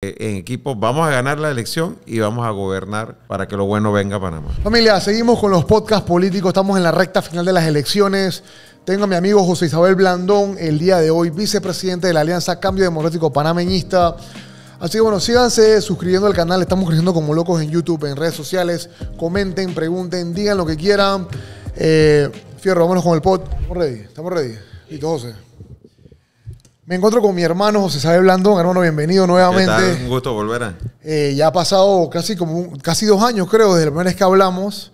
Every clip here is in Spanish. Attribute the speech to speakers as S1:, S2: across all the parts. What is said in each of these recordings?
S1: Eh, en equipo, vamos a ganar la elección y vamos a gobernar para que lo bueno venga a Panamá.
S2: Familia, seguimos con los podcasts políticos, estamos en la recta final de las elecciones. Tengo a mi amigo José Isabel Blandón, el día de hoy vicepresidente de la Alianza Cambio Democrático Panameñista. Así que bueno, síganse suscribiendo al canal, estamos creciendo como locos en YouTube, en redes sociales, comenten, pregunten, digan lo que quieran. Eh, Fierro, vámonos con el pod. Estamos ready, estamos ready. Y José. Me encuentro con mi hermano José Sabe Blandón. Hermano, bienvenido nuevamente.
S1: Un gusto volver. A...
S2: Eh, ya ha pasado casi, como casi dos años, creo, desde la primera vez que hablamos.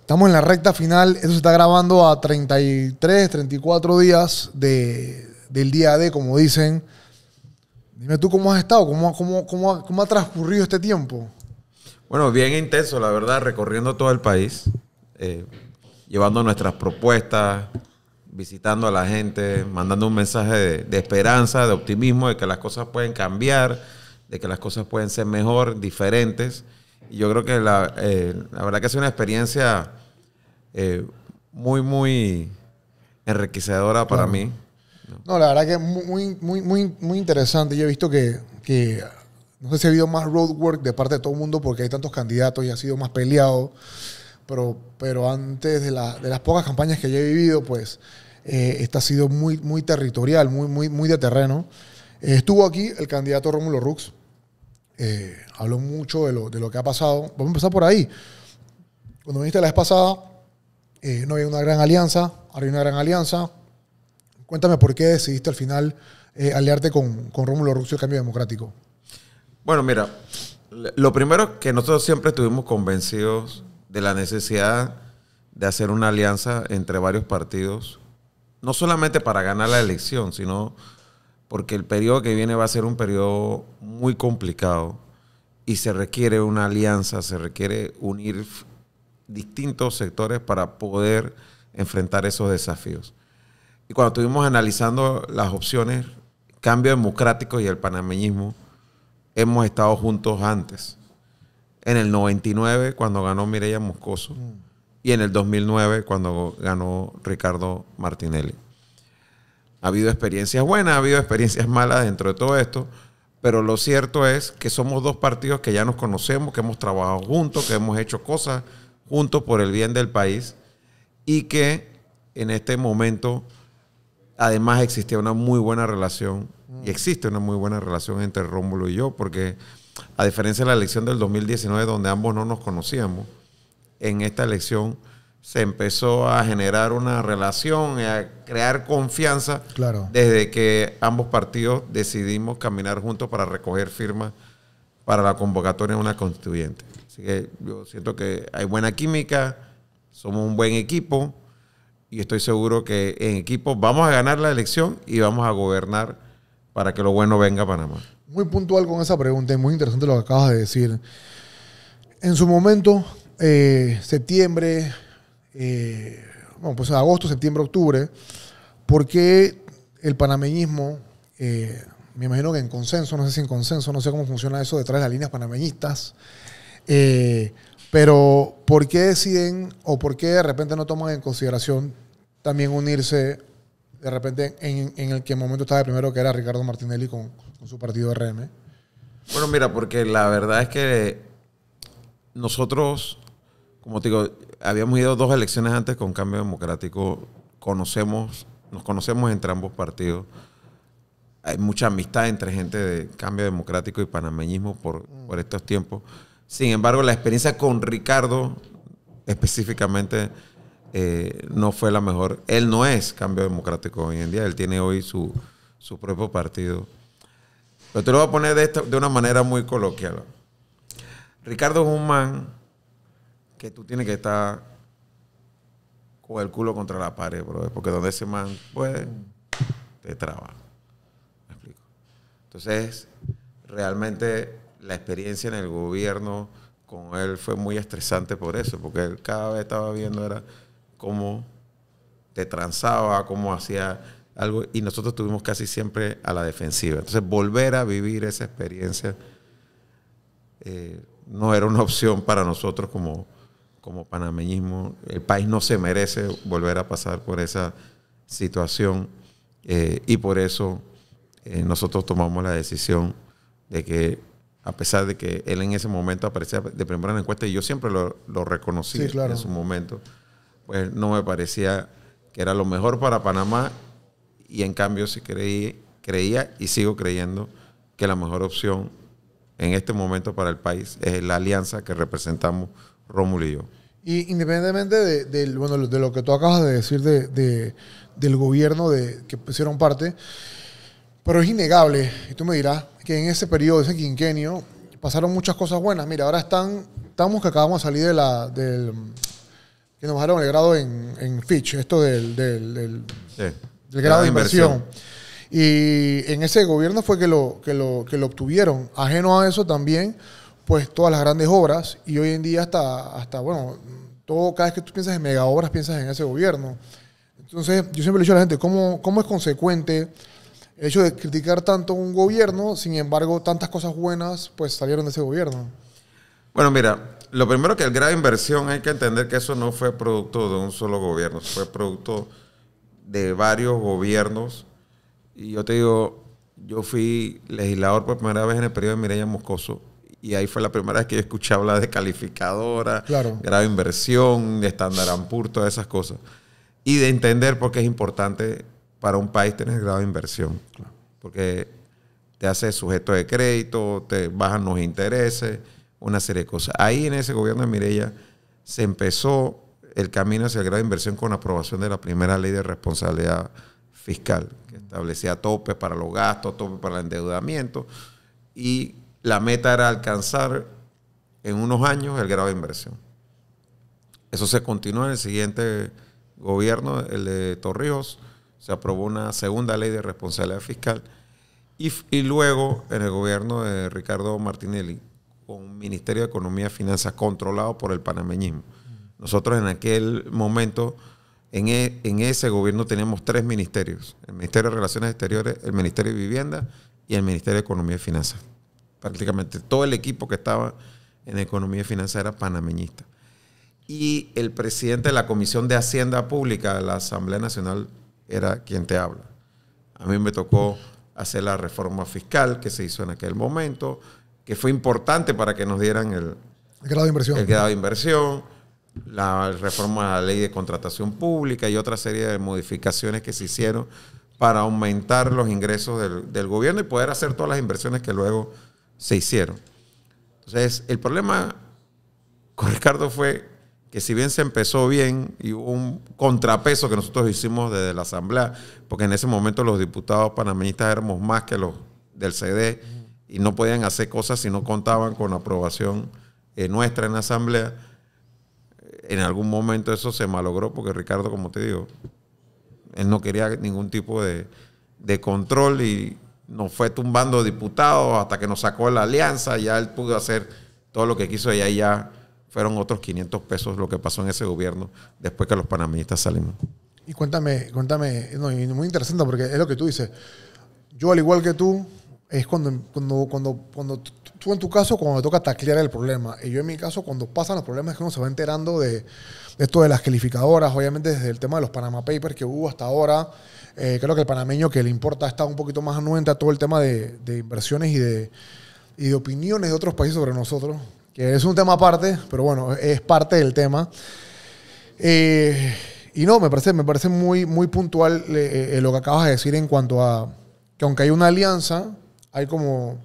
S2: Estamos en la recta final. Eso se está grabando a 33, 34 días del día de, como dicen. Dime tú cómo has estado, cómo, cómo, ha, transcurrido este tiempo.
S1: Bueno, bien intenso, la verdad, recorriendo todo el país, eh, llevando nuestras propuestas, visitando a la gente, mandando un mensaje de, esperanza, de optimismo, de que las cosas pueden cambiar, de que las cosas pueden ser mejor, diferentes. Y yo creo que la, eh, la verdad que es una experiencia eh, muy, muy enriquecedora para mí.
S2: No, la verdad que muy, muy, muy, muy interesante. Yo he visto que, que no sé si ha habido más roadwork de parte de todo el mundo porque hay tantos candidatos y ha sido más peleado. Pero, pero antes de, de las pocas campañas que yo he vivido, pues eh, esta ha sido muy, muy territorial, muy, muy, muy de terreno. Eh, estuvo aquí el candidato Rómulo Rux. Eh, habló mucho de lo, que ha pasado. Vamos a empezar por ahí. Cuando viniste la vez pasada, no había una gran alianza, ahora hay una gran alianza. Cuéntame por qué decidiste al final aliarte con, con Rómulo Rux y el Cambio Democrático.
S1: Bueno, mira, lo primero que nosotros siempre estuvimos convencidos de la necesidad de hacer una alianza entre varios partidos no solamente para ganar la elección, sino porque el periodo que viene va a ser un periodo muy complicado y se requiere una alianza, se requiere unir distintos sectores para poder enfrentar esos desafíos. Y cuando estuvimos analizando las opciones, cambio democrático y el panameñismo, hemos estado juntos antes. En el 99, cuando ganó Mireya Moscoso. Mm y en el 2009 cuando ganó Ricardo Martinelli. Ha habido experiencias buenas, ha habido experiencias malas dentro de todo esto, pero lo cierto es que somos dos partidos que ya nos conocemos, que hemos trabajado juntos, que hemos hecho cosas juntos por el bien del país y que en este momento además existía una muy buena relación y existe una muy buena relación entre Rómulo y yo porque a diferencia de la elección del 2019 donde ambos no nos conocíamos, en esta elección se empezó a generar una relación, a crear confianza claro. desde que ambos partidos decidimos caminar juntos para recoger firmas para la convocatoria de una constituyente. Así que yo siento que hay buena química, somos un buen equipo y estoy seguro que en equipo vamos a ganar la elección y vamos a gobernar para que lo bueno venga a Panamá.
S2: Muy puntual con esa pregunta y muy interesante lo que acabas de decir. En su momento, eh, septiembre, eh, bueno, pues agosto, septiembre, octubre, porque el panameñismo, eh, me imagino que en consenso, no sé si en consenso, no sé cómo funciona eso detrás de las líneas panameñistas, pero ¿por qué deciden o por qué de repente no toman en consideración también unirse de repente en, el que momento estaba de primero, que era Ricardo Martinelli con su partido RM?
S1: Bueno, mira, porque la verdad es que nosotros como te digo, habíamos ido dos elecciones antes con cambio democrático, conocemos, nos conocemos entre ambos partidos. Hay mucha amistad entre gente de cambio democrático y panameñismo por, mm. por estos tiempos. Sin embargo, la experiencia con Ricardo específicamente eh, no fue la mejor. Él no es cambio democrático hoy en día, él tiene hoy su, su propio partido. Pero te lo voy a poner de, de una manera muy coloquial. Ricardo Guzmán que tú tienes que estar con el culo contra la pared, bro. Porque donde ese man puede, te traba. ¿Me explico? Entonces, realmente la experiencia en el gobierno con él fue muy estresante por eso, porque él cada vez estaba viendo era cómo te transaba, cómo hacía algo, y nosotros estuvimos casi siempre a la defensiva. Entonces, volver a vivir esa experiencia eh, no era una opción para nosotros como, como panameñismo, el país no se merece volver a pasar por esa situación eh, y por eso eh, nosotros tomamos la decisión de que, a pesar de que él en ese momento aparecía de primera en la encuesta y yo siempre lo, reconocí en su momento, pues no me parecía que era lo mejor para Panamá y en cambio sí creí, creía y sigo creyendo que la mejor opción en este momento para el país es la alianza que representamos Rómulo y
S2: independientemente de, lo que tú acabas de decir de, del gobierno de, que pusieron parte, pero es innegable, y tú me dirás, que en ese periodo, ese quinquenio, pasaron muchas cosas buenas. Mira, ahora están, estamos que acabamos de salir de la, del, que nos bajaron el grado en, en Fitch, esto del, del,
S1: grado de inversión.
S2: Y en ese gobierno fue que lo, que lo, que lo obtuvieron. Ajeno a eso también pues todas las grandes obras y hoy en día hasta, hasta bueno, todo, cada vez que tú piensas en mega obras, piensas en ese gobierno. Entonces, yo siempre le digo a la gente, ¿cómo, cómo es consecuente el hecho de criticar tanto un gobierno, sin embargo, tantas cosas buenas pues salieron de ese gobierno?
S1: Bueno, mira, lo primero que el grave inversión hay que entender que eso no fue producto de un solo gobierno, fue producto de varios gobiernos. Y yo te digo, yo fui legislador por primera vez en el periodo de Mireya Moscoso y ahí fue la primera vez que yo escuché hablar de calificadora, grado de inversión, de estándar ampur, todas esas cosas. Y de entender por qué es importante para un país tener grado de inversión. Porque te hace sujeto de crédito, te bajan los intereses, una serie de cosas. Ahí en ese gobierno de Mirella se empezó el camino hacia el grado de inversión con la aprobación de la primera ley de responsabilidad fiscal, que establecía topes para los gastos, topes para el endeudamiento y la meta era alcanzar en unos años el grado de inversión. Eso se continuó en el siguiente gobierno, el de Torrijos. Se aprobó una segunda ley de responsabilidad fiscal. Y, luego en el gobierno de Ricardo Martinelli, con un Ministerio de Economía y Finanzas controlado por el panameñismo. Nosotros en aquel momento, en, e, en ese gobierno, teníamos tres ministerios: el Ministerio de Relaciones Exteriores, el Ministerio de Vivienda y el Ministerio de Economía y Finanzas prácticamente todo el equipo que estaba en economía y finanzas era panameñista. Y el presidente de la Comisión de Hacienda Pública de la Asamblea Nacional era quien te habla. A mí me tocó hacer la reforma fiscal que se hizo en aquel momento, que fue importante para que nos dieran el,
S2: grado de inversión. El grado
S1: de inversión, la reforma a la ley de contratación pública y otra serie de modificaciones que se hicieron para aumentar los ingresos del gobierno y poder hacer todas las inversiones que luego se hicieron. Entonces, el problema con Ricardo fue que si bien se empezó bien y hubo un contrapeso que nosotros hicimos desde la Asamblea, porque en ese momento los diputados panameñistas éramos más que los del CD y no podían hacer cosas si no contaban con aprobación eh, nuestra en la Asamblea, en algún momento eso se malogró porque Ricardo, como te digo, él no quería ningún tipo de, de control y nos fue tumbando diputados hasta que nos sacó la alianza, ya él pudo hacer todo lo que quiso y ahí ya fueron otros 500 pesos lo que pasó en ese gobierno después que los panamistas salimos.
S2: Y cuéntame, cuéntame, muy interesante porque es lo que tú dices. Yo al igual que tú, es cuando, cuando, cuando, cuando tú en tu caso cuando me toca taclear el problema, y yo en mi caso cuando pasan los problemas es que uno se va enterando de, esto de las calificadoras, obviamente desde el tema de los Panama Papers que hubo hasta ahora, eh, creo que el panameño que le importa está un poquito más anuente a todo el tema de, inversiones y de, opiniones de otros países sobre nosotros, que es un tema aparte, pero bueno, es parte del tema. Eh, y no, me parece, me parece muy, muy puntual eh, lo que acabas de decir en cuanto a que aunque hay una alianza, hay como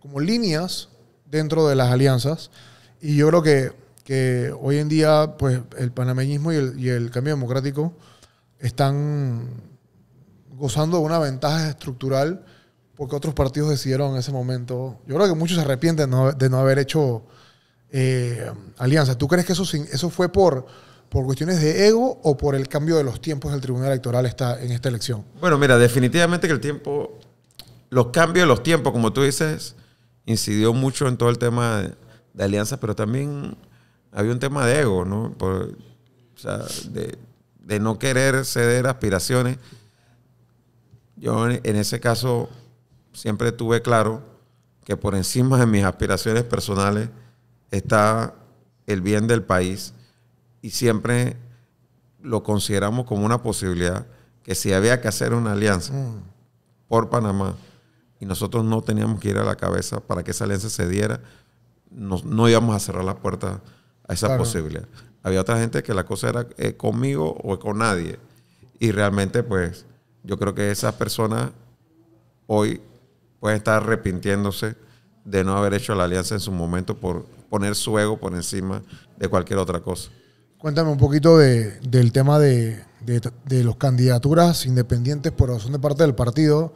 S2: como líneas dentro de las alianzas. Y yo creo que, que hoy en día, pues, el panameñismo y el, y el cambio democrático están gozando de una ventaja estructural porque otros partidos decidieron en ese momento. Yo creo que muchos se arrepienten de no haber hecho eh, alianzas. ¿Tú crees que eso, eso fue por, por cuestiones de ego o por el cambio de los tiempos del Tribunal Electoral está en esta elección?
S1: Bueno, mira, definitivamente que el tiempo, los cambios de los tiempos, como tú dices, incidió mucho en todo el tema de, alianzas, pero también había un tema de ego, ¿no? de, no querer ceder aspiraciones. Yo en, ese caso siempre tuve claro que por encima de mis aspiraciones personales está el bien del país y siempre lo consideramos como una posibilidad que si había que hacer una alianza mm. por Panamá y nosotros no teníamos que ir a la cabeza para que esa alianza se diera, no, íbamos a cerrar la puerta a esa posibilidad. Había otra gente que la cosa era eh, conmigo o con nadie. Y realmente, pues, yo creo que esas personas hoy pueden estar arrepintiéndose de no haber hecho la alianza en su momento por poner su ego por encima de cualquier otra cosa.
S2: Cuéntame un poquito de, del tema de, de, los candidaturas independientes, pero son de parte del partido.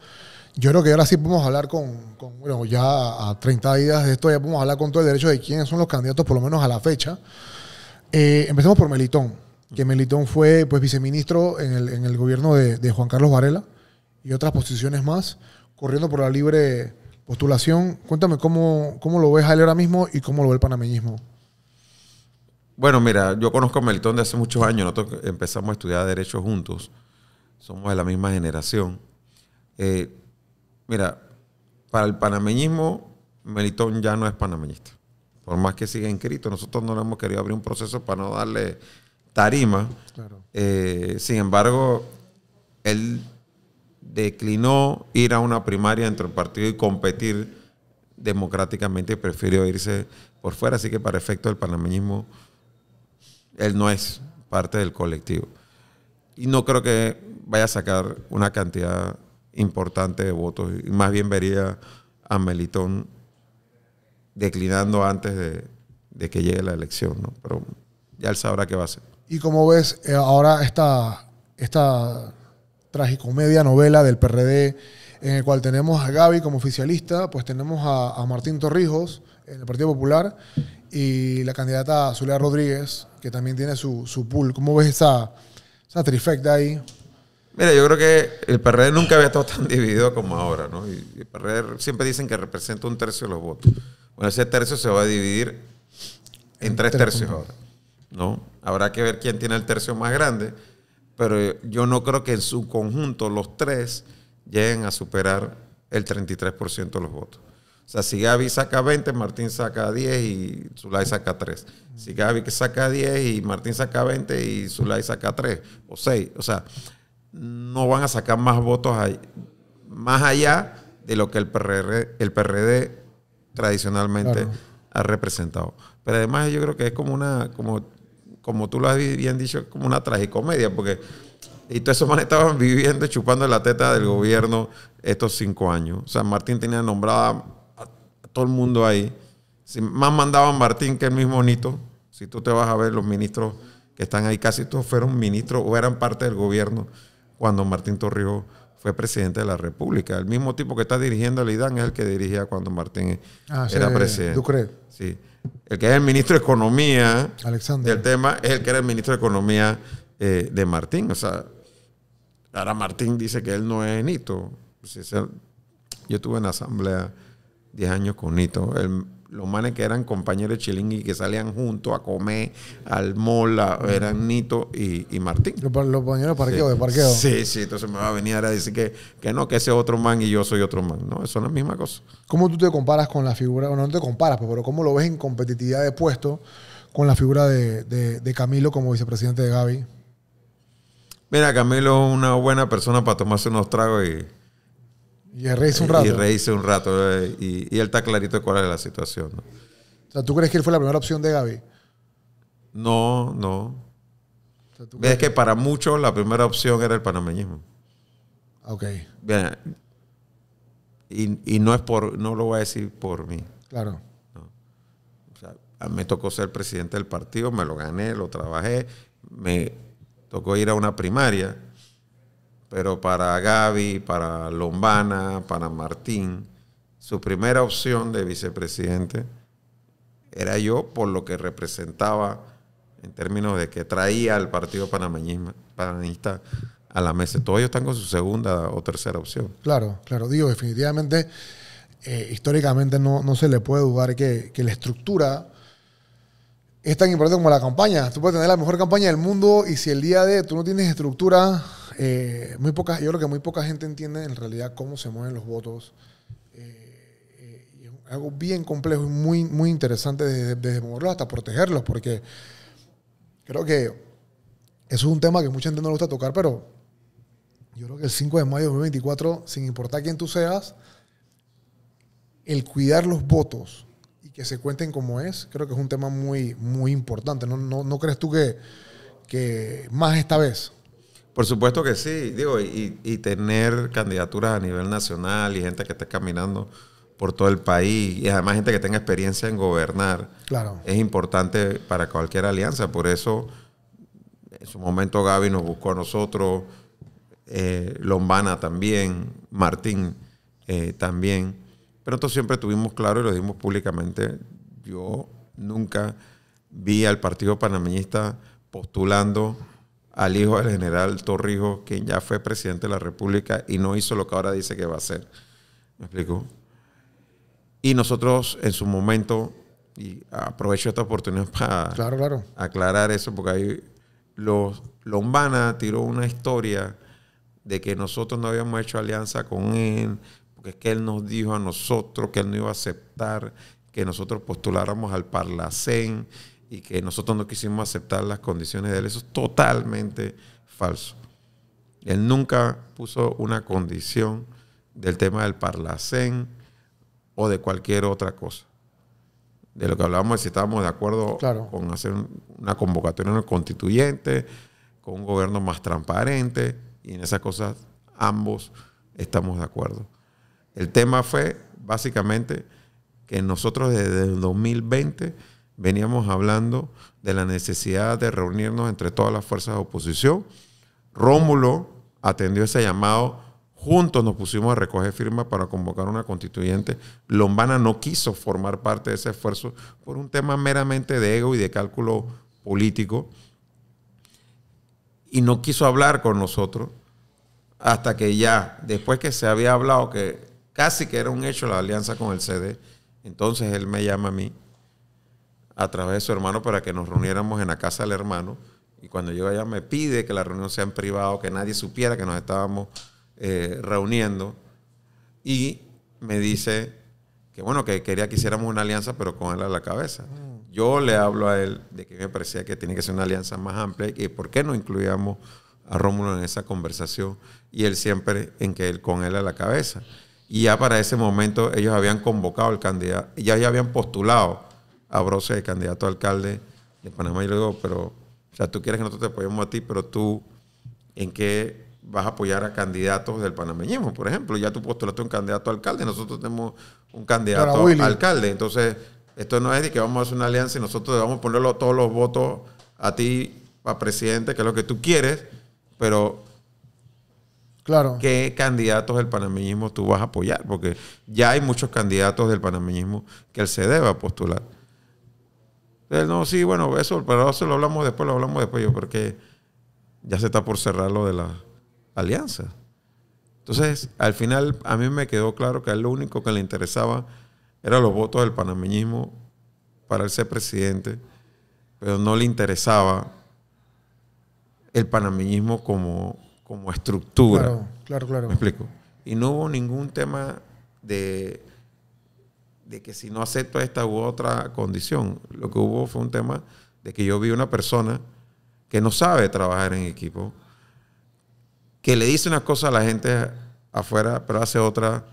S2: Yo creo que ahora sí podemos hablar con, bueno, ya a 30 días de esto, ya podemos hablar con todo el derecho de quiénes son los candidatos, por lo menos a la fecha. Eh, empecemos por Melitón, que Melitón fue pues, viceministro en el, gobierno de, Juan Carlos Varela y otras posiciones más, corriendo por la libre postulación. Cuéntame cómo, cómo lo ves a él ahora mismo y cómo lo ve el panameñismo.
S1: Bueno, mira, yo conozco a Melitón de hace muchos años, nosotros empezamos a estudiar Derecho juntos, somos de la misma generación. Eh, Mira, para el panameñismo, Melitón ya no es panameñista. Por más que siga inscrito, nosotros no le hemos querido abrir un proceso para no darle tarima. Eh, sin embargo, él declinó ir a una primaria entre el partido y competir democráticamente y prefirió irse por fuera. Así que para efecto del panameñismo, él no es parte del colectivo. Y no creo que vaya a sacar una cantidad importante de votos. Y más bien vería a Melitón declinando antes de, que llegue la elección, ¿no? Pero ya él sabrá qué va a hacer.
S2: ¿Y cómo ves eh, ahora esta, esta tragicomedia novela del PRD en el cual tenemos a Gaby como oficialista, pues tenemos a, Martín Torrijos en el Partido Popular y la candidata Zulia Rodríguez, que también tiene su, su pool. ¿Cómo ves esa, esa trifecta ahí?
S1: Mira, yo creo que el PRD nunca había estado tan dividido como ahora, ¿no? Y el PRD siempre dicen que representa un tercio de los votos. Bueno, ese tercio se va a dividir en, tres, tercios ahora, ¿no? Habrá que ver quién tiene el tercio más grande, pero yo no creo que en su conjunto los tres lleguen a superar el 33% de los votos. O sea, si Gaby saca 20, Martín saca 10 y Zulay saca 3. Si Gaby saca 10 y Martín saca 20 y Zulay saca 3 o 6. O sea, no van a sacar más votos ahí, más allá de lo que el PRD, el tradicionalmente ha representado. Pero además yo creo que es como una, como, como tú lo has bien dicho, como una tragicomedia, porque y todos esos manes estaban viviendo, chupando la teta del gobierno estos cinco años. O sea, Martín tenía nombrada a, todo el mundo ahí. Si más mandaban Martín que el mismo Nito. Si tú te vas a ver, los ministros que están ahí, casi todos fueron ministros o eran parte del gobierno cuando Martín Torrijos fue presidente de la República. El mismo tipo que está dirigiendo el IDAN es el que dirigía cuando Martín ah, era presidente. ¿Tú crees? Sí. El que es el ministro de Economía Alexander. del tema es el que era el ministro de Economía eh, de Martín. O sea, ahora Martín dice que él no es Nito. Pues yo estuve en la asamblea 10 años con Nito. Él los manes que eran compañeros de y que salían juntos a comer, al mola, eran Nito y, Martín.
S2: Los compañeros de parqueo, de parqueo. Sí, sí,
S1: entonces me va a venir a decir que, que no, que ese es otro man y yo soy otro man. No, son es la misma cosa.
S2: ¿Cómo tú te comparas con la figura, o no te comparas, pues, pero cómo lo ves en competitividad de puesto con la figura de, de Camilo como vicepresidente de Gaby?
S1: Mira, Camilo es una buena persona para tomarse unos tragos y
S2: y reírse un rato. Y
S1: reírse un rato. Eh, y, él está clarito de cuál es la situación. O
S2: sea, ¿tú crees que él fue la primera opción de Gaby?
S1: No, no. es que, para muchos la primera opción era el panameñismo. Ah, ok. y, no es por, no lo voy a decir por mí.
S2: Claro. No.
S1: O me tocó ser presidente del partido, me lo gané, lo trabajé, me tocó ir a una primaria pero para Gaby, para Lombana, para Martín, su primera opción de vicepresidente era yo por lo que representaba en términos de que traía al partido panameñista a la mesa. Todos ellos están con su segunda o tercera opción.
S2: Claro, claro. Digo, definitivamente, eh, históricamente no, no, se le puede dudar que, que la estructura es tan importante como la campaña. Tú puedes tener la mejor campaña del mundo y si el día de tú no tienes estructura eh, muy poca, yo creo que muy poca gente entiende en realidad cómo se mueven los votos.
S1: Eh,
S2: eh, es algo bien complejo y muy, muy interesante desde, desde, moverlos hasta protegerlos, porque creo que eso es un tema que mucha gente no le gusta tocar, pero yo creo que el 5 de mayo de 2024, sin importar quién tú seas, el cuidar los votos y que se cuenten como es, creo que es un tema muy, muy importante. ¿No, crees tú que, que más esta vez?
S1: Por supuesto que sí, digo, y, tener candidaturas a nivel nacional y gente que esté caminando por todo el país y además gente que tenga experiencia en gobernar claro. es importante para cualquier alianza. Por eso, en su momento Gaby nos buscó a nosotros, eh, Lombana también, Martín eh, también. Pero entonces siempre tuvimos claro y lo dimos públicamente, yo nunca vi al Partido Panameñista postulando al hijo del general Torrijos, quien ya fue presidente de la República y no hizo lo que ahora dice que va a hacer. ¿Me explico? Y nosotros en su momento, y aprovecho esta oportunidad para aclarar eso, porque ahí los Lombana tiró una historia de que nosotros no habíamos hecho alianza con él, porque es que él nos dijo a nosotros que él no iba a aceptar que nosotros postuláramos al Parlacén y que nosotros no quisimos aceptar las condiciones de él. Eso es totalmente falso. Él nunca puso una condición del tema del parlacén o de cualquier otra cosa. De lo que hablábamos, si estábamos de acuerdo con hacer una convocatoria en el constituyente, con un gobierno más transparente, y en esas cosas ambos estamos de acuerdo. El tema fue básicamente que nosotros desde el 2020 veníamos hablando de la necesidad de reunirnos entre todas las fuerzas de oposición. Rómulo atendió ese llamado. Juntos nos pusimos a recoger firmas para convocar una constituyente. Lombana no quiso formar parte de ese esfuerzo por un tema meramente de ego y de cálculo político. Y no quiso hablar con nosotros hasta que ya, después que se había hablado que casi que era un hecho la alianza con el CD, entonces él me llama a mí a través de su hermano para que nos reuniéramos en la casa del hermano. Y cuando llega allá me pide que la reunión sea en privado, que nadie supiera que nos estábamos eh, reuniendo. Y me dice que bueno, que quería que hiciéramos una alianza, pero con él a la cabeza. Mm. Yo le hablo a él de que me parecía que tiene que ser una alianza más amplia y por qué no incluíamos a Rómulo en esa conversación y él siempre en que él con él a la cabeza. Y ya para ese momento ellos habían convocado al candidato, ya habían postulado Abrose, de candidato a alcalde de Panamá, y le digo, pero, o sea, tú quieres que nosotros te apoyemos a ti, pero tú, ¿en qué vas a apoyar a candidatos del panameñismo? Por ejemplo, ya tú postulaste un candidato a alcalde, nosotros tenemos un candidato a alcalde. Entonces, esto no es de que vamos a hacer una alianza y nosotros vamos a ponerlo todos los votos a ti, para presidente, que es lo que tú quieres, pero Claro. ¿Qué candidatos del panameñismo tú vas a apoyar? Porque ya hay muchos candidatos del panameñismo que él se debe a postular. Entonces, no, sí, bueno, eso, pero eso lo hablamos después, lo hablamos después yo, porque ya se está por cerrar lo de la alianza. Entonces, al final, a mí me quedó claro que a él lo único que le interesaba eran los votos del panameñismo para él ser presidente, pero no le interesaba el panameñismo como, como estructura. Claro, claro, claro. Me explico. Y no hubo ningún tema de de que si no acepto esta u otra condición. Lo que hubo fue un tema de que yo vi una persona que no sabe trabajar en equipo, que le dice una cosa a la gente afuera, pero hace otra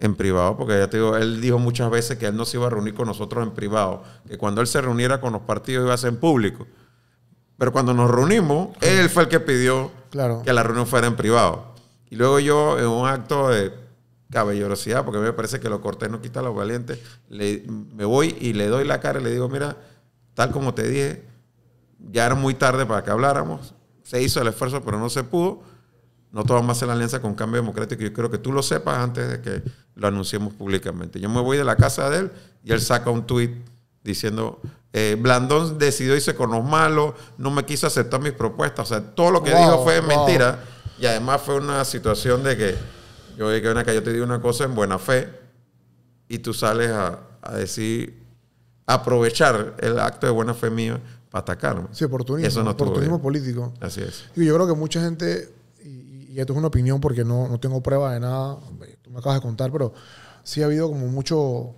S1: en privado, porque ya te digo, él dijo muchas veces que él no se iba a reunir con nosotros en privado, que cuando él se reuniera con los partidos iba a ser en público. Pero cuando nos reunimos, él fue el que pidió que la reunión fuera en privado. Y luego yo, en un acto de caballerosidad, porque me parece que lo corté no quita a los valientes. me voy y le doy la cara y le digo, mira, tal como te dije, ya era muy tarde para que habláramos. Se hizo el esfuerzo, pero no se pudo. no vamos a hacer la alianza con Cambio Democrático. Yo creo que tú lo sepas antes de que lo anunciemos públicamente. Yo me voy de la casa de él y él saca un tuit diciendo, eh, Blandón decidió irse con los malos, no me quiso aceptar mis propuestas. O sea, todo lo que dijo fue mentira. Y además fue una situación de que yo te digo una cosa en buena fe y tú sales a, decir, aprovechar el acto de buena fe mío para atacarme. Sí, oportunismo. político. Así es.
S2: Y yo creo que mucha gente, y, esto es una opinión porque no, no tengo prueba de nada, tú me acabas de contar, pero sí ha habido como mucho,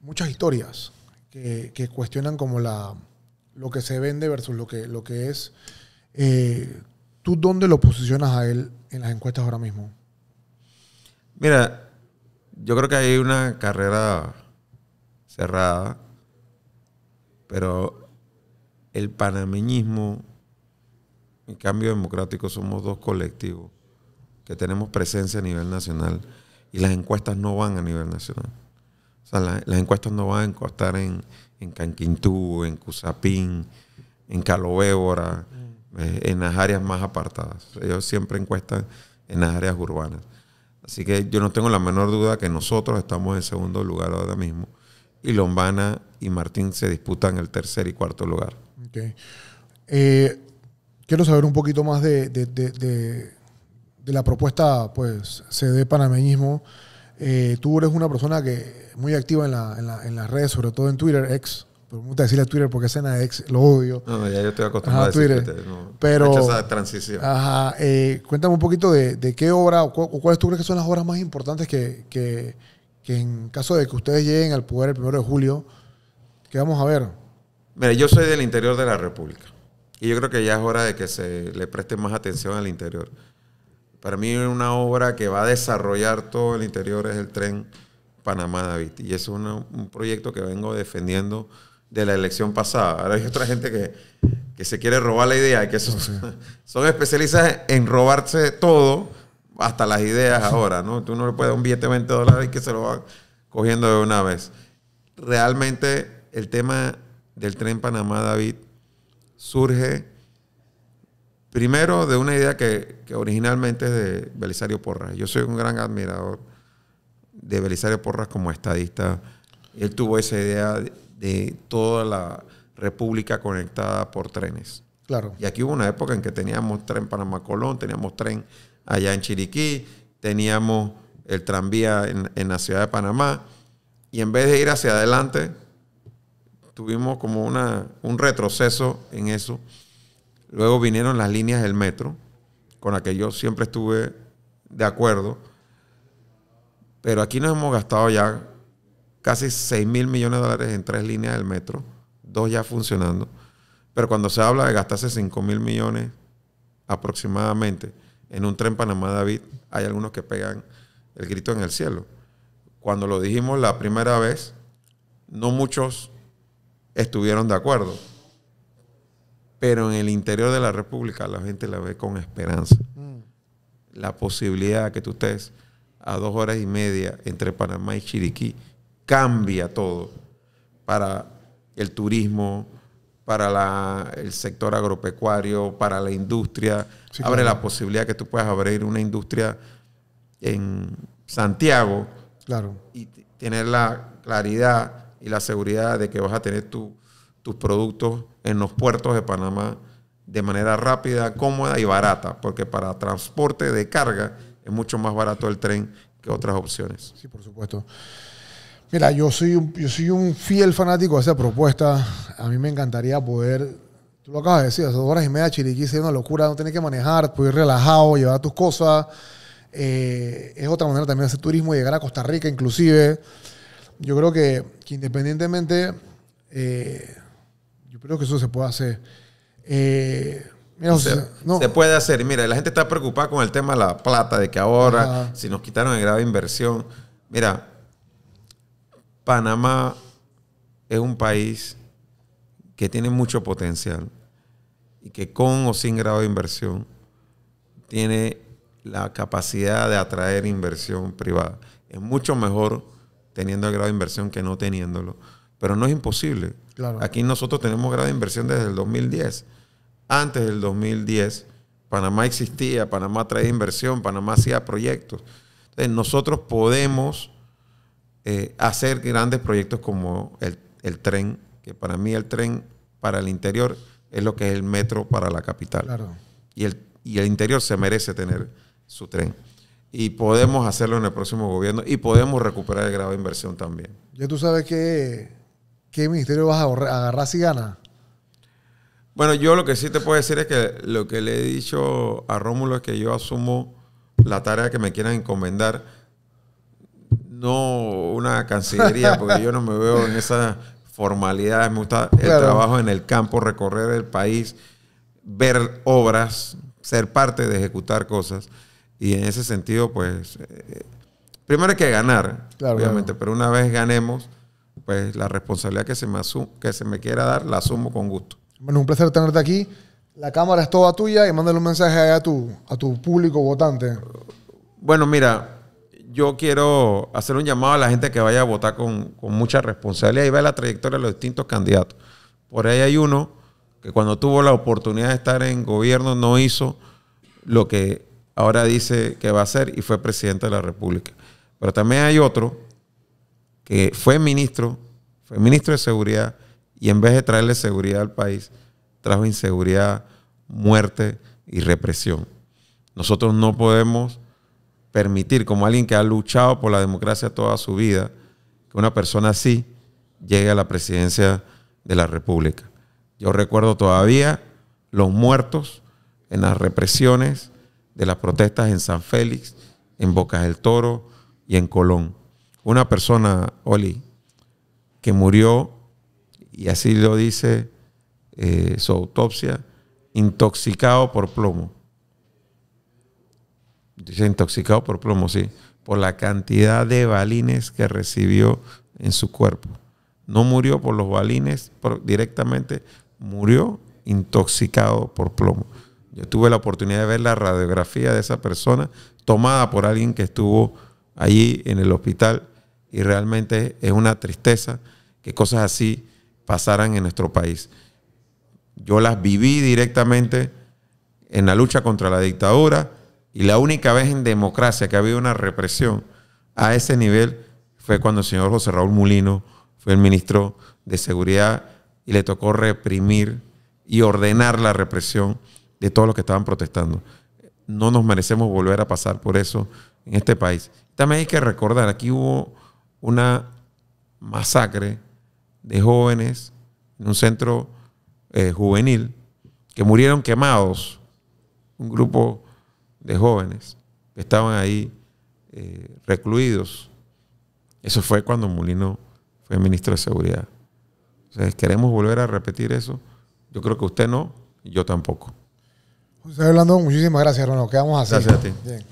S2: muchas historias que, cuestionan como la, lo que se vende versus lo que, lo que es. Eh, ¿Tú dónde lo posicionas a él en las encuestas ahora mismo?
S1: Mira, yo creo que hay una carrera cerrada, pero el panameñismo y cambio democrático somos dos colectivos que tenemos presencia a nivel nacional y las encuestas no van a nivel nacional. O sea, las encuestas no van a encostar en, en Canquintú, en Cusapín, en Calobébora, mm. eh, en las áreas más apartadas. Ellos siempre encuestan en las áreas urbanas. Así que yo no tengo la menor duda que nosotros estamos en segundo lugar ahora mismo y Lombana y Martín se disputan el tercer y cuarto lugar.
S2: Eh, quiero saber un poquito más de, la propuesta, pues, CD Panameñismo. Eh, tú eres una persona que muy activa en, en, las redes, sobre todo en Twitter, ex, pero me decirle a Twitter porque escena ex, lo odio.
S1: No, ya yo estoy acostumbrado a Twitter. pero, transición. Ajá,
S2: eh, cuéntame un poquito de, qué obra o, cuáles tú crees que son las obras más importantes que, en caso de que ustedes lleguen al poder el primero de julio, que vamos a ver.
S1: Mira, yo soy del interior de la República y yo creo que ya es hora de que se le preste más atención al interior. Para mí una obra que va a desarrollar todo el interior es el tren Panamá-David y es un proyecto que vengo defendiendo de la elección pasada. Ahora hay otra gente que, que se quiere robar la idea y que son, son especialistas en robarse todo, hasta las ideas ahora, ¿no? Tú no le puedes dar un billete de 20 dólares y que se lo va cogiendo de una vez. Realmente el tema del tren Panamá, David, surge primero de una idea que, que originalmente es de Belisario Porras. Yo soy un gran admirador de Belisario Porras como estadista. Él tuvo esa idea de toda la República conectada por trenes. Claro. Y aquí hubo una época en que teníamos tren Panamá Colón, teníamos tren allá en Chiriquí, teníamos el tranvía en, la ciudad de Panamá, y en vez de ir hacia adelante, tuvimos como una, un retroceso en eso. Luego vinieron las líneas del metro, con las que yo siempre estuve de acuerdo. Pero aquí nos hemos gastado ya casi 6 mil millones de dólares en tres líneas del metro, dos ya funcionando. Pero cuando se habla de gastarse 5 mil millones aproximadamente en un tren Panamá David, hay algunos que pegan el grito en el cielo. Cuando lo dijimos la primera vez, no muchos estuvieron de acuerdo. Pero en el interior de la República la gente la ve con esperanza. Mm. La posibilidad de que tú estés a dos horas y media entre Panamá y Chiriquí cambia todo para el turismo, para la, el sector agropecuario, para la industria. Abre la posibilidad que tú puedas abrir una industria en Santiago
S2: claro. y
S1: tener la claridad y la seguridad de que vas a tener tus productos en los puertos de Panamá de manera rápida, cómoda y barata, porque para transporte de carga es mucho más barato el tren que otras opciones. Sí, por supuesto.
S2: Mira, yo soy, un, yo soy un fiel fanático de esa propuesta. A mí me encantaría poder, tú lo acabas de decir, hace dos horas y media Chiriquí es una locura, no tienes que manejar, puedes ir relajado, llevar tus cosas. Eh, es otra manera también de hacer turismo y llegar a Costa Rica inclusive. Yo creo que, independientemente, eh, yo creo que eso se puede hacer.
S1: Eh, se, puede hacer. Mira, la gente está preocupada con el tema de la plata, de que ahora, si nos quitaron el grado de inversión. Mira, Panamá es un país que tiene mucho potencial y que con o sin grado de inversión tiene la capacidad de atraer inversión privada. Es mucho mejor teniendo el grado de inversión que no teniéndolo, pero no es imposible. Aquí nosotros tenemos grado de inversión desde el 2010. Antes del 2010, Panamá existía, Panamá traía inversión, Panamá hacía proyectos. Entonces, nosotros podemos eh, hacer grandes proyectos como el, tren, que para mí el tren para el interior es lo que es el metro para la capital. Y, el, y el interior se merece tener su tren. Y podemos hacerlo en el próximo gobierno y podemos recuperar el grado de inversión también.
S2: Ya tú sabes qué ministerio vas a agarrar si gana.
S1: Bueno, yo lo que sí te puedo decir es que lo que le he dicho a Rómulo es que yo asumo la tarea que me quieran encomendar no una cancillería, porque yo no me veo en esa formalidad. Me gusta el trabajo en el campo, recorrer el país, ver obras, ser parte de ejecutar cosas. Y en ese sentido, pues, eh, primero hay que ganar, obviamente, pero una vez ganemos, pues la responsabilidad que se, me que se me quiera dar la asumo con gusto.
S2: Bueno, un placer tenerte aquí. La cámara es toda tuya y mándale un mensaje a tu, a tu público votante.
S1: Bueno, mira, yo quiero hacer un llamado a la gente que vaya a votar con, mucha responsabilidad y vea la trayectoria de los distintos candidatos. Por ahí hay uno que cuando tuvo la oportunidad de estar en gobierno no hizo lo que ahora dice que va a hacer y fue presidente de la República. Pero también hay otro que fue ministro, fue ministro de seguridad y en vez de traerle seguridad al país, trajo inseguridad, muerte y represión. Nosotros no podemos permitir, como alguien que ha luchado por la democracia toda su vida, que una persona así llegue a la presidencia de la República. Yo recuerdo todavía los muertos en las represiones de las protestas en San Félix, en Bocas del Toro y en Colón. Una persona, Oli, que murió, y así lo dice eh, su autopsia, intoxicado por plomo. Dice intoxicado por plomo, sí. Por la cantidad de balines que recibió en su cuerpo. No murió por los balines directamente, murió intoxicado por plomo. Yo tuve la oportunidad de ver la radiografía de esa persona tomada por alguien que estuvo allí en el hospital y realmente es una tristeza que cosas así pasaran en nuestro país. Yo las viví directamente en la lucha contra la dictadura, y la única vez en democracia que ha habido una represión a ese nivel fue cuando el señor José Raúl Mulino fue el ministro de Seguridad y le tocó reprimir y ordenar la represión de todos los que estaban protestando. No nos merecemos volver a pasar por eso en este país. También hay que recordar, aquí hubo una masacre de jóvenes en un centro eh, juvenil que murieron quemados, un grupo de jóvenes que estaban ahí eh, recluidos. Eso fue cuando Molino fue ministro de Seguridad. Entonces, ¿queremos volver a repetir eso? Yo creo que usted no, y yo tampoco.
S2: José Orlando, muchísimas gracias, vamos a hacer? Gracias a ti.